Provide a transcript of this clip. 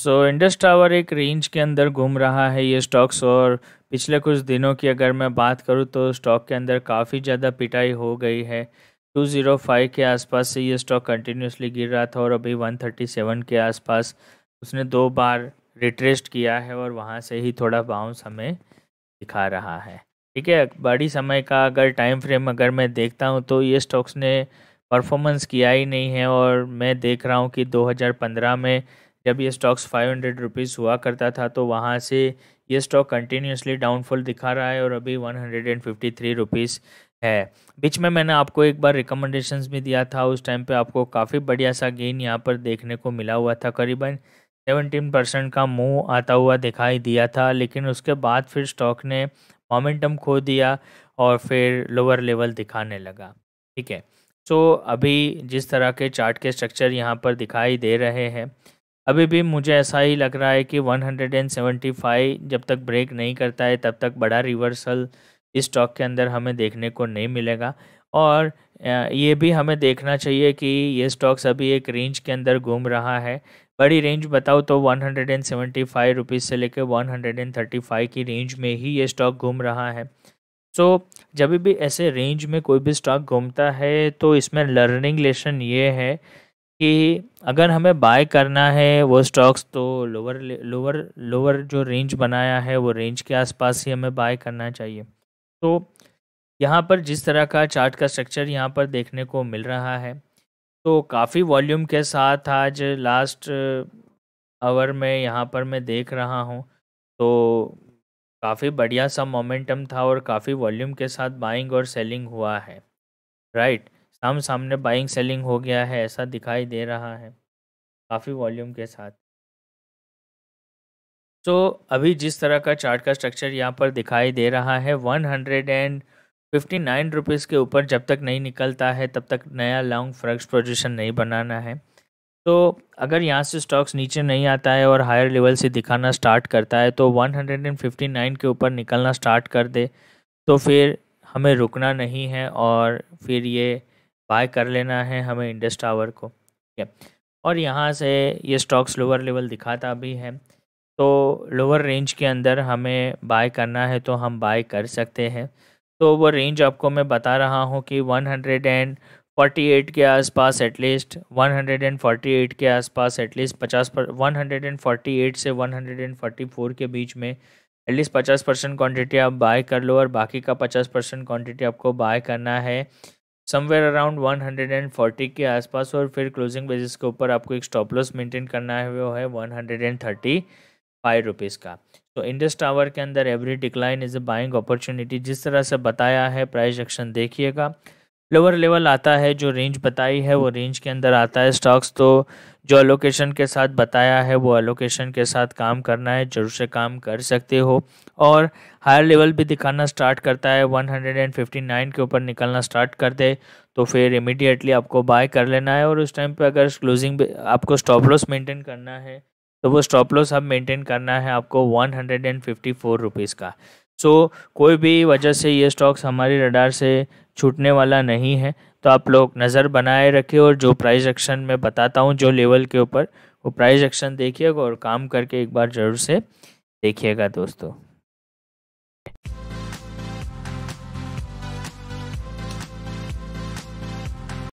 सो Indus tower एक range के अंदर घूम रहा है ये स्टॉक्स और पिछले कुछ दिनों की अगर मैं बात करूँ तो स्टॉक के अंदर काफ़ी ज़्यादा पिटाई हो गई है 205 के आसपास से ये स्टॉक कंटिन्यूसली गिर रहा था और अभी 137 के आसपास उसने दो बार रिट्रेस्ट किया है और वहाँ से ही थोड़ा बाउंस हमें दिखा रहा है ठीक है बड़ी समय का अगर टाइम फ्रेम अगर मैं देखता हूँ तो ये स्टॉक्स ने परफॉर्मेंस किया ही नहीं है और मैं देख रहा हूँ कि 2015 में जब ये स्टॉक्स फाइव हंड्रेड रुपीज़ हुआ करता था तो वहाँ से ये स्टॉक कंटिन्यूसली डाउनफॉल दिखा रहा है और अभी one hundred and fifty three rupees है बीच में मैंने आपको एक बार रिकमेंडेशंस भी दिया था उस टाइम पे आपको काफ़ी बढ़िया सा गेन यहाँ पर देखने को मिला हुआ था करीबन सेवनटीन परसेंट का मुँह आता हुआ दिखाई दिया था लेकिन उसके बाद फिर स्टॉक ने मोमेंटम खो दिया और फिर लोअर लेवल दिखाने लगा ठीक है सो अभी जिस तरह के चार्ट के स्ट्रक्चर यहाँ पर दिखाई दे रहे हैं अभी भी मुझे ऐसा ही लग रहा है कि 175 जब तक ब्रेक नहीं करता है तब तक बड़ा रिवर्सल इस स्टॉक के अंदर हमें देखने को नहीं मिलेगा और ये भी हमें देखना चाहिए कि ये स्टॉक्स अभी एक रेंज के अंदर घूम रहा है बड़ी रेंज बताओ तो one hundred and seventy five rupees से लेकर one hundred and thirty five की रेंज में ही ये स्टॉक घूम रहा है सो so, जब भी ऐसे रेंज में कोई भी स्टॉक घूमता है तो इसमें लर्निंग लेसन ये है कि अगर हमें बाय करना है वो स्टॉक्स तो लोअर लोअर लोअर जो रेंज बनाया है वो रेंज के आसपास ही हमें बाय करना चाहिए तो यहाँ पर जिस तरह का चार्ट का स्ट्रक्चर यहाँ पर देखने को मिल रहा है तो काफ़ी वॉल्यूम के साथ आज लास्ट आवर में यहाँ पर मैं देख रहा हूँ तो काफ़ी बढ़िया सा मोमेंटम था और काफ़ी वॉल्यूम के साथ बाइंग और सेलिंग हुआ है राइट right? आम सामने बाइंग सेलिंग हो गया है ऐसा दिखाई दे रहा है काफ़ी वॉल्यूम के साथ तो अभी जिस तरह का चार्ट का स्ट्रक्चर यहाँ पर दिखाई दे रहा है one hundred and fifty nine rupees के ऊपर जब तक नहीं निकलता है तब तक नया लॉन्ग फ्रक्स पोजिशन नहीं बनाना है तो अगर यहाँ से स्टॉक्स नीचे नहीं आता है और हायर लेवल से दिखाना स्टार्ट करता है तो 159 के ऊपर निकलना स्टार्ट कर दे तो फिर हमें रुकना नहीं है और फिर ये बाय कर लेना है हमें इंडस टावर को ठीक है और यहाँ से ये स्टॉक्स लोअर लेवल दिखाता भी है तो लोअर रेंज के अंदर हमें बाय करना है तो हम बाय कर सकते हैं तो वो रेंज आपको मैं बता रहा हूँ कि 148 के आसपास एटलीस्ट 148 के आसपास एटलीस्ट 50 पर 148 से 144 के बीच में एटलीस्ट 50 परसेंट क्वान्टिटी आप बाय कर लो और बाकी का 50 परसेंट क्वान्टिटी आपको बाय करना है समवेयर अराउंड 140 के आसपास और फिर क्लोजिंग बेसिस के ऊपर आपको एक स्टॉप लॉस मेंटेन करना है वो है one hundred and thirty five rupees का तो इंडस टावर के अंदर every decline is a buying opportunity जिस तरह से बताया है प्राइस एक्शन देखिएगा लोअर लेवल आता है जो रेंज बताई है वो रेंज के अंदर आता है स्टॉक्स तो जो अलोकेशन के साथ बताया है वो अलोकेशन के साथ काम करना है जरूर से काम कर सकते हो और हायर लेवल भी दिखाना स्टार्ट करता है 159 के ऊपर निकलना स्टार्ट कर दे तो फिर इमिडिएटली आपको बाय कर लेना है और उस टाइम पे अगर क्लोजिंग आपको स्टॉप लॉस मेंटेन करना है तो वो स्टॉप लॉस अब मेंटेन करना है आपको one hundred and fifty four rupees का सो so, कोई भी वजह से ये स्टॉक्स हमारी रडार से छूटने वाला नहीं है तो आप लोग नज़र बनाए रखिए और जो प्राइस एक्शन मैं बताता हूँ जो लेवल के ऊपर वो प्राइस एक्शन देखिएगा और काम करके एक बार ज़रूर से देखिएगा दोस्तों